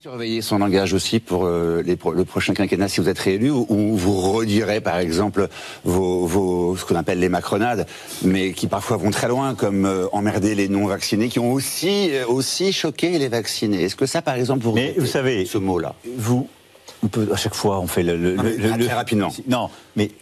Surveiller son langage aussi pour euh, les, le prochain quinquennat si vous êtes réélu ou, vous redirez par exemple vos, ce qu'on appelle les macronades mais qui parfois vont très loin comme euh, emmerder les non vaccinés qui ont aussi euh, aussi choqué les vaccinés. Est-ce que ça par exemple vous savez ce mot là. Vous peut à chaque fois on fait le, le très rapidement. Non, mais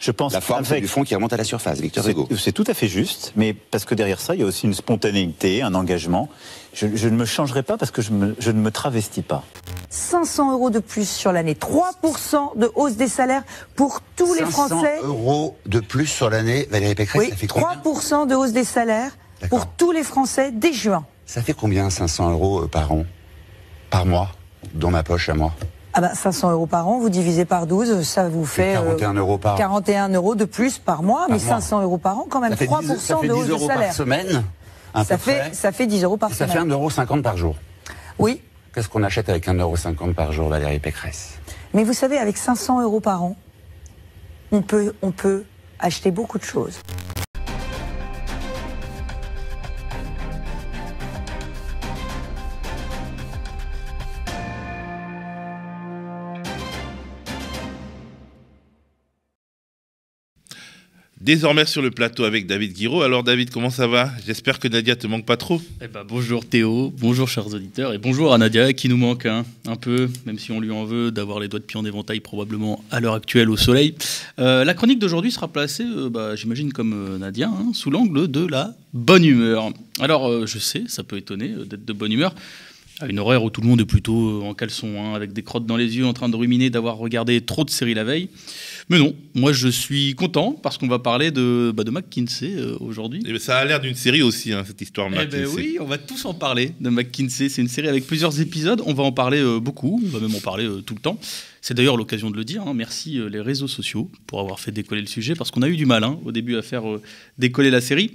je pense la forme du fond qui remonte à la surface, Victor Hugo. C'est tout à fait juste, mais parce que derrière ça, il y a aussi une spontanéité, un engagement. Je, ne me changerai pas parce que je, ne me travestis pas. 500 euros de plus sur l'année, 3% de hausse des salaires pour tous les Français. 500 euros de plus sur l'année, Valérie Pécresse, ça fait combien 3% de hausse des salaires pour tous les Français dès juin. Ça fait combien 500 euros euh, par an, par mois, dans ma poche à moi 500 ah bah, euros par an, vous divisez par 12, ça vous fait 41 euh, euros par 41 euros de plus par mois, mais 500 euros par an, quand même 3% de hausse 10 euros de salaire. Par semaine, ça fait ça fait 10 euros par semaine. Ça fait 1,50 par jour. Oui. Qu'est-ce qu'on achète avec 1,50 par jour, Valérie Pécresse Mais vous savez, avec 500 euros par an, on peut on peut acheter beaucoup de choses. désormais sur le plateau avec David Guiraud. Alors David, comment ça va J'espère que Nadia te manque pas trop. Eh ben, bonjour Théo, bonjour chers auditeurs et bonjour à Nadia qui nous manque hein, un peu, même si on lui en veut d'avoir les doigts de pied en éventail probablement à l'heure actuelle au soleil. Euh, la chronique d'aujourd'hui sera placée, euh, bah, j'imagine comme euh, Nadia, hein, sous l'angle de la bonne humeur. Alors je sais, ça peut étonner d'être de bonne humeur à une horaire où tout le monde est plutôt en caleçon, hein, avec des crottes dans les yeux, en train de ruminer d'avoir regardé trop de séries la veille. Mais non, moi je suis content parce qu'on va parler de, bah, de McKinsey euh, aujourd'hui. Et eh ben, ça a l'air d'une série aussi, hein, cette histoire de eh ben McKinsey. oui, on va tous en parler de McKinsey. C'est une série avec plusieurs épisodes. On va en parler euh, beaucoup, on va même en parler euh, tout le temps. C'est d'ailleurs l'occasion de le dire. Hein. Merci les réseaux sociaux pour avoir fait décoller le sujet parce qu'on a eu du mal hein, au début à faire décoller la série.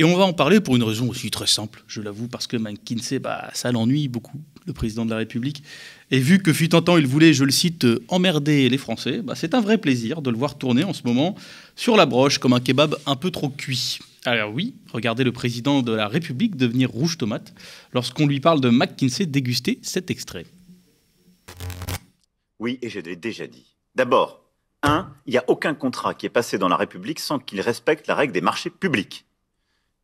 Et on va en parler pour une raison aussi très simple, je l'avoue, parce que McKinsey, bah, ça l'ennuie beaucoup, le président de la République. Et vu que fut en temps, il voulait, je le cite, euh, emmerder les Français, bah, c'est un vrai plaisir de le voir tourner en ce moment sur la broche comme un kebab un peu trop cuit. Alors oui, regardez le président de la République devenir rouge tomate lorsqu'on lui parle de McKinsey déguster cet extrait. Oui, et je l'ai déjà dit. D'abord, un, il n'y a aucun contrat qui est passé dans la République sans qu'il respecte la règle des marchés publics.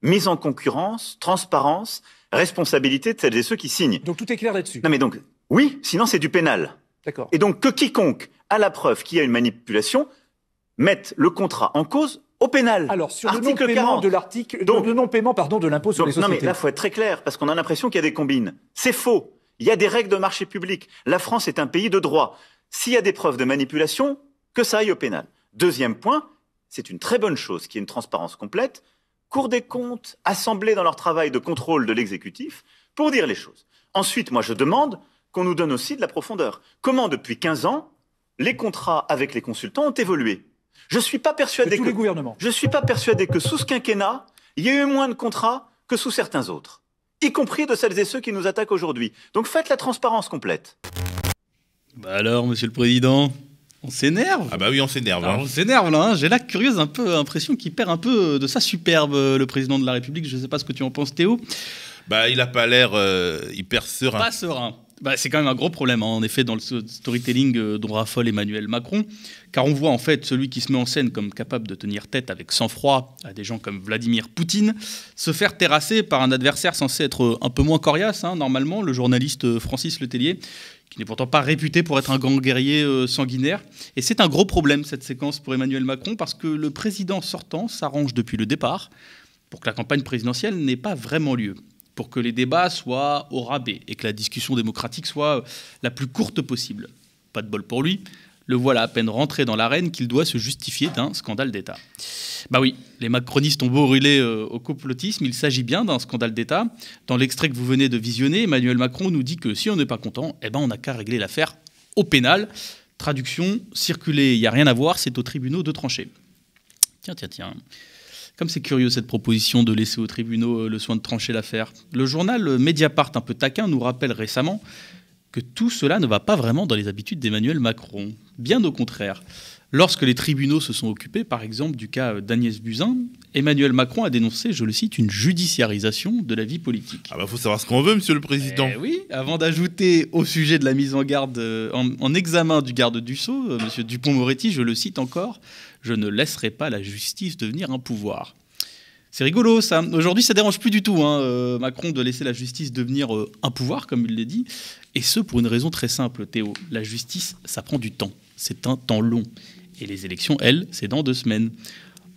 Mise en concurrence, transparence, responsabilité de celles et ceux qui signent. Donc tout est clair là-dessus. Non mais donc, oui, sinon c'est du pénal. D'accord. Et donc que quiconque a la preuve qu'il y a une manipulation mette le contrat en cause au pénal. Alors sur le non-paiement de l'article, le non-paiement de l'impôt sur les sociétés. Non mais là faut être très clair parce qu'on a l'impression qu'il y a des combines. C'est faux. Il y a des règles de marché public. La France est un pays de droit. S'il y a des preuves de manipulation, que ça aille au pénal. Deuxième point, c'est une très bonne chose qu'il y ait une transparence complète. Cour des comptes, assemblée dans leur travail de contrôle de l'exécutif, pour dire les choses. Ensuite, moi, je demande qu'on nous donne aussi de la profondeur. Comment, depuis 15 ans, les contrats avec les consultants ont évolué Je ne suis pas persuadé que... Je suis pas persuadé que sous ce quinquennat, il y a eu moins de contrats que sous certains autres, y compris de celles et ceux qui nous attaquent aujourd'hui. Donc faites la transparence complète. Bah alors, Monsieur le Président on s'énerve. Ah bah oui, on s'énerve. Hein. Ah, on s'énerve là. Hein. J'ai la curieuse un peu impression qu'il perd un peu euh, de sa superbe euh, le président de la République. Je ne sais pas ce que tu en penses, Théo. Bah il a pas l'air hyper euh, serein. Pas serein. Bah, c'est quand même un gros problème, hein, en effet, dans le storytelling euh, dont raffole Emmanuel Macron, car on voit en fait celui qui se met en scène comme capable de tenir tête avec sang-froid à des gens comme Vladimir Poutine, se faire terrasser par un adversaire censé être euh, un peu moins coriace, hein, normalement, le journaliste euh, Francis Letellier, qui n'est pourtant pas réputé pour être un grand guerrier sanguinaire. Et c'est un gros problème, cette séquence, pour Emmanuel Macron, parce que le président sortant s'arrange depuis le départ pour que la campagne présidentielle n'ait pas vraiment lieu pour que les débats soient au rabais et que la discussion démocratique soit la plus courte possible. Pas de bol pour lui, le voilà à peine rentré dans l'arène qu'il doit se justifier d'un scandale d'État. Bah oui, les macronistes ont beau ruler euh, au complotisme, il s'agit bien d'un scandale d'État. Dans l'extrait que vous venez de visionner, Emmanuel Macron nous dit que si on n'est pas content, eh ben on n'a qu'à régler l'affaire au pénal. Traduction, circuler, il n'y a rien à voir, c'est aux tribunaux de trancher. Tiens, tiens, tiens. Comme c'est curieux cette proposition de laisser aux tribunaux euh, le soin de trancher l'affaire. Le journal euh, Mediapart, un peu taquin, nous rappelle récemment que tout cela ne va pas vraiment dans les habitudes d'Emmanuel Macron. Bien au contraire. Lorsque les tribunaux se sont occupés, par exemple, du cas d'Agnès Buzyn, Emmanuel Macron a dénoncé, je le cite, une judiciarisation de la vie politique. Ah bah, faut savoir ce qu'on veut, Monsieur le Président. Eh oui, avant d'ajouter au sujet de la mise en garde, euh, en, examen du garde du Sceau, euh, Monsieur Dupont-Moretti, je le cite encore, je ne laisserai pas la justice devenir un pouvoir. C'est rigolo ça. Aujourd'hui, ça dérange plus du tout hein, euh, Macron de laisser la justice devenir un pouvoir, comme il l'a dit. Et ce, pour une raison très simple, Théo. La justice, ça prend du temps. C'est un temps long. Et les élections, elles, c'est dans deux semaines.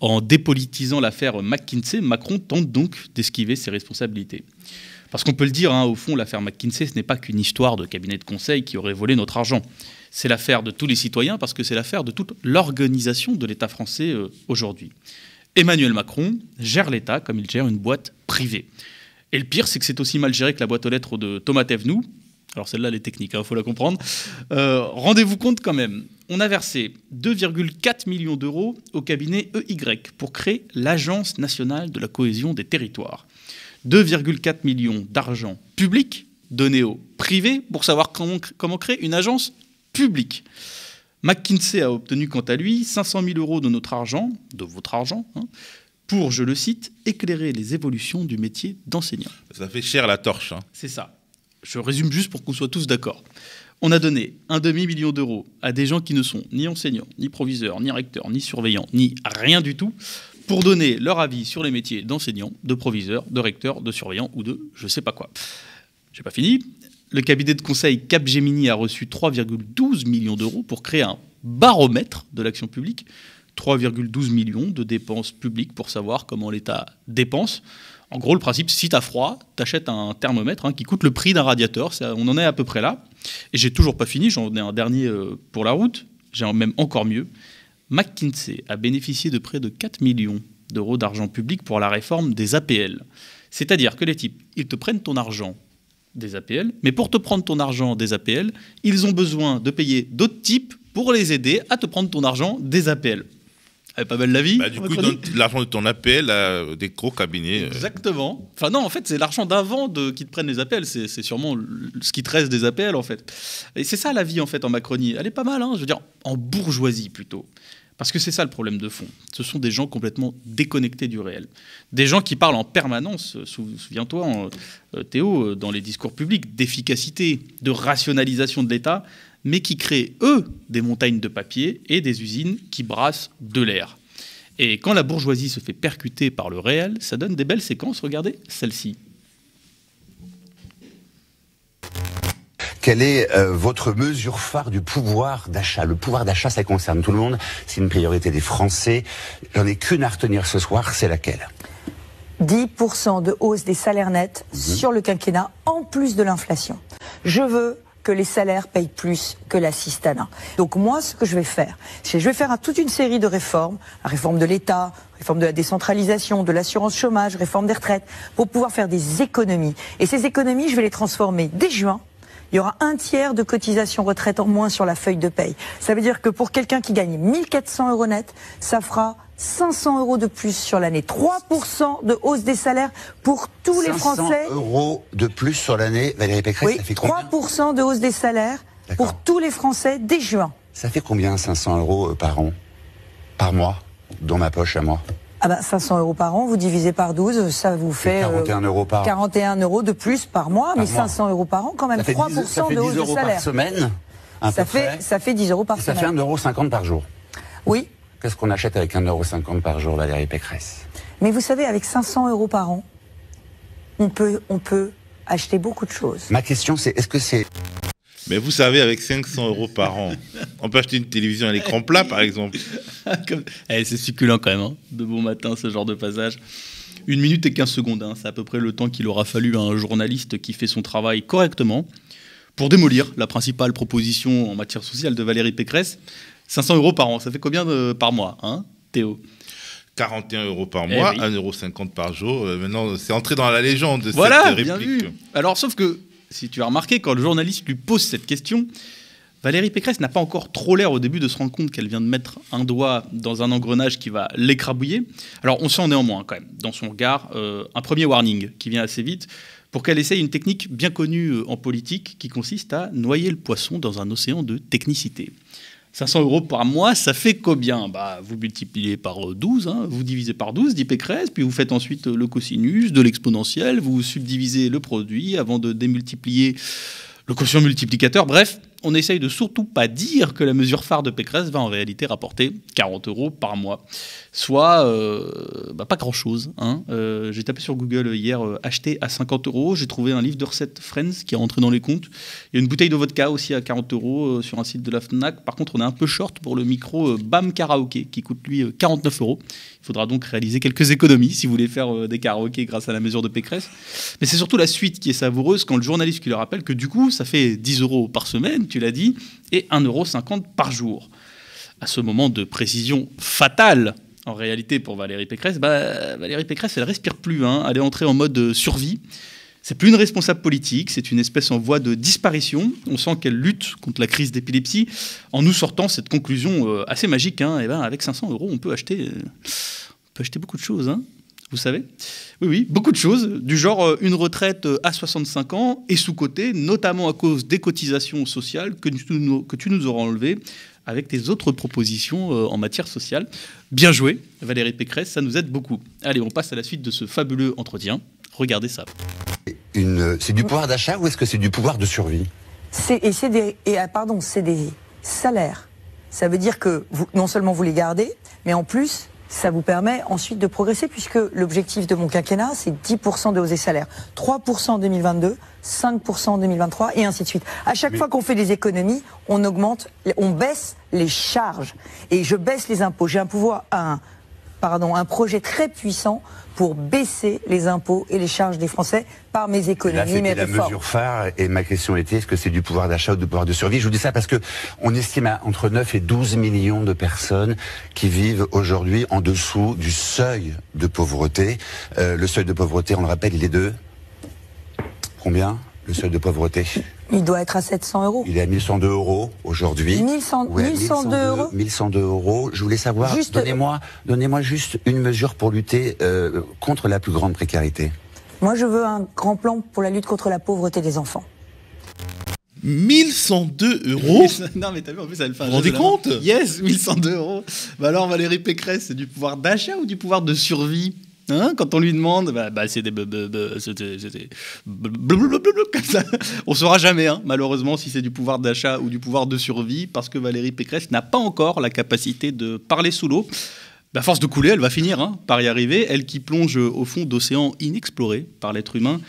En dépolitisant l'affaire McKinsey, Macron tente donc d'esquiver ses responsabilités. Parce qu'on peut le dire, hein, au fond, l'affaire McKinsey, ce n'est pas qu'une histoire de cabinet de conseil qui aurait volé notre argent. C'est l'affaire de tous les citoyens parce que c'est l'affaire de toute l'organisation de l'État français euh, aujourd'hui. Emmanuel Macron gère l'État comme il gère une boîte privée. Et le pire, c'est que c'est aussi mal géré que la boîte aux lettres de Thomas Thévenoud, alors celle-là, elle est technique, il hein, faut la comprendre. Euh, rendez-vous compte quand même, on a versé 2,4 millions d'euros au cabinet EY pour créer l'Agence nationale de la cohésion des territoires. 2,4 millions d'argent public donné au privé pour savoir comment, créer une agence publique. McKinsey a obtenu quant à lui 500 000 euros de notre argent, de votre argent, hein, pour, je le cite, éclairer les évolutions du métier d'enseignant. Ça fait cher la torche. Hein. C'est ça je résume juste pour qu'on soit tous d'accord. On a donné un demi-million d'euros à des gens qui ne sont ni enseignants, ni proviseurs, ni recteurs, ni surveillants, ni rien du tout, pour donner leur avis sur les métiers d'enseignants, de proviseurs, de recteurs, de surveillants ou de je sais pas quoi. J'ai pas fini. Le cabinet de conseil Capgemini a reçu 3,12 millions d'euros pour créer un baromètre de l'action publique. 3,12 millions de dépenses publiques pour savoir comment l'État dépense en gros, le principe, si as froid, tu achètes un thermomètre hein, qui coûte le prix d'un radiateur. on en est à peu près là. Et j'ai toujours pas fini, j'en ai un dernier euh, pour la route. J'ai même encore mieux. McKinsey a bénéficié de près de 4 millions d'euros d'argent public pour la réforme des APL. C'est-à-dire que les types, ils te prennent ton argent des APL, mais pour te prendre ton argent des APL, ils ont besoin de payer d'autres types pour les aider à te prendre ton argent des APL. Elle pas mal la vie bah, Du coup, l'argent de ton appel à euh, des gros cabinets. Euh. Exactement. Enfin, non, en fait, c'est l'argent d'avant qui te prennent les appels. C'est sûrement ce qui te reste des appels, en fait. Et c'est ça la vie, en fait, en Macronie. Elle est pas mal, hein. je veux dire, en bourgeoisie plutôt. Parce que c'est ça le problème de fond. Ce sont des gens complètement déconnectés du réel. Des gens qui parlent en permanence, euh, souviens-toi euh, Théo, euh, dans les discours publics, d'efficacité, de rationalisation de l'État, mais qui créent, eux, des montagnes de papier et des usines qui brassent de l'air. Et quand la bourgeoisie se fait percuter par le réel, ça donne des belles séquences, regardez celle-ci. Quelle est euh, votre mesure phare du pouvoir d'achat Le pouvoir d'achat, ça concerne tout le monde. C'est une priorité des Français. J'en ai qu'une à retenir ce soir, c'est laquelle 10% de hausse des salaires nets mmh. sur le quinquennat, en plus de l'inflation. Je veux que les salaires payent plus que l'assistanat. Donc moi, ce que je vais faire, c'est je vais faire toute une série de réformes, la réforme de l'État, réforme de la décentralisation, de l'assurance chômage, réforme des retraites, pour pouvoir faire des économies. Et ces économies, je vais les transformer dès juin il y aura un tiers de cotisation retraite en moins sur la feuille de paye. Ça veut dire que pour quelqu'un qui gagne 1400 euros net, ça fera 500 euros de plus sur l'année. 3% de hausse des salaires pour tous les Français. 500 euros de plus sur l'année, Valérie Pécresse, ça fait combien 3% de hausse des salaires pour tous les Français dès juin. Ça fait combien 500 euros euh, par an Par mois Dans ma poche à moi ah 500 bah, euros par an, vous divisez par 12, ça vous fait 41 euh, euros par 41 euros de plus par mois, mais 500 euros par an, quand même 3% ça fait de 10 euros Par semaine, ça fait ça fait 10 euros par semaine. Ça fait 1,50 par jour. Oui. Qu'est-ce qu'on achète avec 1,50 par jour, Valérie Pécresse Mais vous savez, avec 500 euros par an, on peut on peut acheter beaucoup de choses. Ma question, c'est est-ce que c'est mais vous savez, avec 500 euros par an, on peut acheter une télévision à l'écran plat, par exemple. Eh, c'est succulent quand même, hein, de bon matin, ce genre de passage. Une minute et quinze secondes, hein, c'est à peu près le temps qu'il aura fallu à un journaliste qui fait son travail correctement pour démolir la principale proposition en matière sociale de Valérie Pécresse. 500 euros par an, ça fait combien par mois, hein, Théo 41 euros par eh mois, 1,50 euros par jour. Euh, maintenant, c'est entré dans la légende voilà, cette réplique. Bien Alors, sauf que, si tu as remarqué, quand le journaliste lui pose cette question, Valérie Pécresse n'a pas encore trop l'air au début de se rendre compte qu'elle vient de mettre un doigt dans un engrenage qui va l'écrabouiller. Alors on sent néanmoins quand même dans son regard euh, un premier warning qui vient assez vite pour qu'elle essaye une technique bien connue euh, en politique qui consiste à noyer le poisson dans un océan de technicité. 500 euros par mois, ça fait combien bah, Vous multipliez par 12, euh, hein, vous divisez par 12, dit Pécresse, puis vous faites ensuite le cosinus, de l'exponentiel, vous subdivisez le produit avant de démultiplier le quotient multiplicateur. Bref, on essaye de surtout pas dire que la mesure phare de Pécresse va en réalité rapporter 40 euros par mois, soit euh, bah, pas grand-chose. Hein. Euh, j'ai tapé sur Google hier acheté euh, acheter à 50 euros, j'ai trouvé un livre de recettes Friends qui est rentré dans les comptes. Il y a une bouteille de vodka aussi à 40 euros sur un site de la Fnac. Par contre, on est un peu short pour le micro BAM Karaoke qui coûte lui 49 euros. Il faudra donc réaliser quelques économies si vous voulez faire euh, des karaokés grâce à la mesure de Pécresse. Mais c'est surtout la suite qui est savoureuse quand le journaliste qui le rappelle que du coup, ça fait 10 euros par semaine, tu l'as dit, et 1,50 euros par jour. À ce moment de précision fatale, en réalité, pour Valérie Pécresse, bah, Valérie Pécresse, elle respire plus. Hein. Elle est entrée en mode euh, survie. C'est plus une responsable politique, c'est une espèce en voie de disparition. On sent qu'elle lutte contre la crise d'épilepsie en nous sortant cette conclusion euh, assez magique. Et hein. eh ben, avec 500 euros, on peut acheter, euh, on peut acheter beaucoup de choses. Hein. vous savez Oui, oui, beaucoup de choses, du genre euh, une retraite à 65 ans et sous-cotée, notamment à cause des cotisations sociales que que tu nous auras enlevées avec tes autres propositions en matière sociale. Bien joué, Valérie Pécresse, ça nous aide beaucoup. Allez, on passe à la suite de ce fabuleux entretien. Regardez ça. C'est du pouvoir d'achat ou est-ce que c'est du pouvoir de survie et, des, et ah, pardon, c'est des salaires. Ça veut dire que vous, non seulement vous les gardez, mais en plus, ça vous permet ensuite de progresser puisque l'objectif de mon quinquennat, c'est 10% de hausse des salaires, 3% en 2022, 5% en 2023 et ainsi de suite. À chaque fois qu'on fait des économies, on augmente, on baisse les charges et je baisse les impôts. J'ai un pouvoir, un pardon, un projet très puissant pour baisser les impôts et les charges des Français par mes économies, mes la mesure phare et ma question était est-ce que c'est du pouvoir d'achat ou du pouvoir de survie Je vous dis ça parce que on estime entre 9 et 12 millions de personnes qui vivent aujourd'hui en dessous du seuil de pauvreté. Euh, le seuil de pauvreté, on le rappelle, il est de combien Le seuil de pauvreté il doit être à 700 euros. Il est à 1102 euros aujourd'hui. 1102, euros. 1102 euros. Je voulais savoir, donnez-moi juste une mesure pour lutter euh, contre la plus grande précarité. Moi, je veux un grand plan pour la lutte contre la pauvreté des enfants. 1102 euros oh. Non, mais t'as vu, en plus, elle fait un Vous vous rendez compte Yes, 1102 euros. Bah alors, Valérie Pécresse, c'est du pouvoir d'achat ou du pouvoir de survie Hein, quand on lui demande, bah, bah, c'est des ça. On saura jamais, hein, malheureusement, si c'est du pouvoir d'achat ou du pouvoir de survie, parce que Valérie Pécresse n'a pas encore la capacité de parler sous l'eau. La bah, force de couler, elle va finir hein, par y arriver. Elle qui plonge au fond d'océans inexplorés par l'être humain,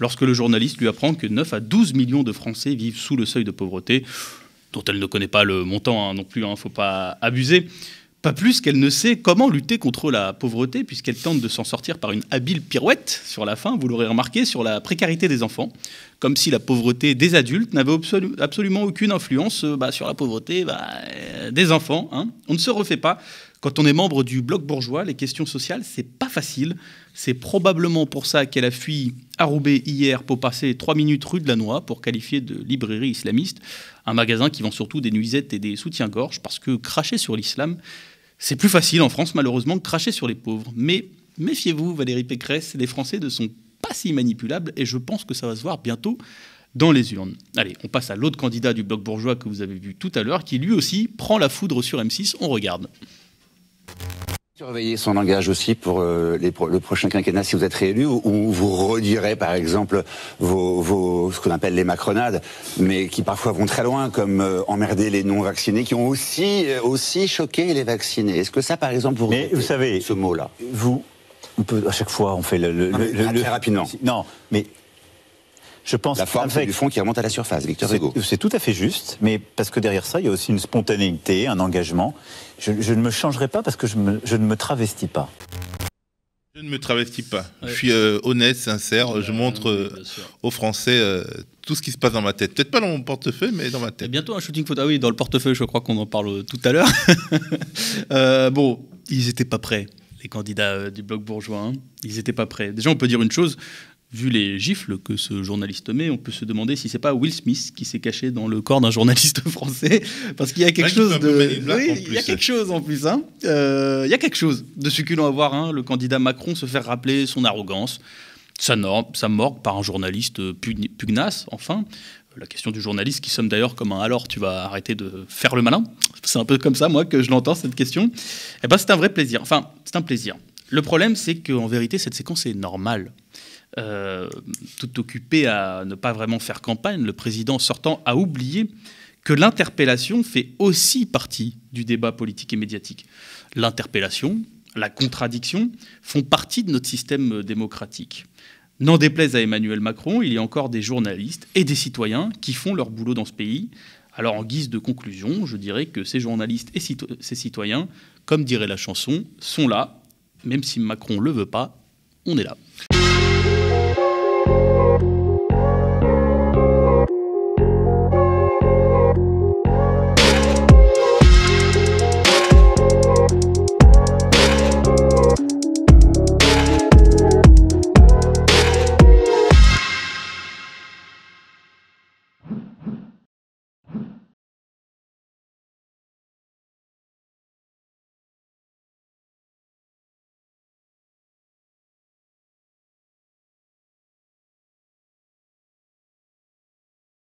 lorsque le journaliste lui apprend que 9 à 12 millions de Français vivent sous le seuil de pauvreté, dont elle ne connaît pas le montant non plus, il ne faut pas abuser pas plus qu'elle ne sait comment lutter contre la pauvreté, puisqu'elle tente de s'en sortir par une habile pirouette sur la fin, vous l'aurez remarqué, sur la précarité des enfants, comme si la pauvreté des adultes n'avait absolument aucune influence euh, bah, sur la pauvreté bah, euh, des enfants. Hein. On ne se refait pas. Quand on est membre du bloc bourgeois, les questions sociales, c'est pas facile. C'est probablement pour ça qu'elle a fui à Roubaix hier pour passer trois minutes rue de la Noix pour qualifier de librairie islamiste un magasin qui vend surtout des nuisettes et des soutiens-gorge parce que cracher sur l'islam, c'est plus facile en France, malheureusement, de cracher sur les pauvres. Mais méfiez-vous, Valérie Pécresse, les Français ne sont pas si manipulables et je pense que ça va se voir bientôt dans les urnes. Allez, on passe à l'autre candidat du bloc bourgeois que vous avez vu tout à l'heure, qui lui aussi prend la foudre sur M6. On regarde. Surveiller son langage aussi pour euh, les, le prochain quinquennat si vous êtes réélu, ou vous redirez par exemple vos, ce qu'on appelle les macronades, mais qui parfois vont très loin, comme euh, emmerder les non-vaccinés, qui ont aussi, euh, aussi choqué les vaccinés. Est-ce que ça par exemple vous, savez ce mot-là Vous, on peut, à chaque fois on fait le... le très rapidement. Non, mais je pense la forme avec... du fond qui remonte à la surface, Victor Hugo. C'est tout à fait juste, mais parce que derrière ça, il y a aussi une spontanéité, un engagement. Je, ne me changerai pas parce que je, ne me travestis pas. Je ne me travestis pas. Je suis euh, honnête, sincère. Je montre euh, aux Français euh, tout ce qui se passe dans ma tête. Peut-être pas dans mon portefeuille, mais dans ma tête. bientôt un shooting photo. Ah oui, dans le portefeuille, je crois qu'on en parle tout à l'heure. bon, ils n'étaient pas prêts, les candidats du bloc bourgeois. Hein. Ils n'étaient pas prêts. Déjà, on peut dire une chose Vu les gifles que ce journaliste met, on peut se demander si c'est pas Will Smith qui s'est caché dans le corps d'un journaliste français, parce qu'il y a quelque chose de, il y a quelque chose en plus, hein. Euh, il y a quelque chose de succulent à voir. Hein. Le candidat Macron se faire rappeler son arrogance, sa, morgue par un journaliste pugnace, enfin, la question du journaliste qui somme d'ailleurs comme un alors tu vas arrêter de faire le malin. C'est un peu comme ça moi que je l'entends cette question. Eh ben c'est un vrai plaisir. Enfin c'est un plaisir. Le problème c'est qu'en vérité cette séquence est normale. Euh, tout occupé à ne pas vraiment faire campagne, le président sortant a oublié que l'interpellation fait aussi partie du débat politique et médiatique. L'interpellation, la contradiction font partie de notre système démocratique. N'en déplaise à Emmanuel Macron, il y a encore des journalistes et des citoyens qui font leur boulot dans ce pays. Alors en guise de conclusion, je dirais que ces journalistes et ces citoyens, comme dirait la chanson, sont là, même si Macron ne le veut pas, on est là.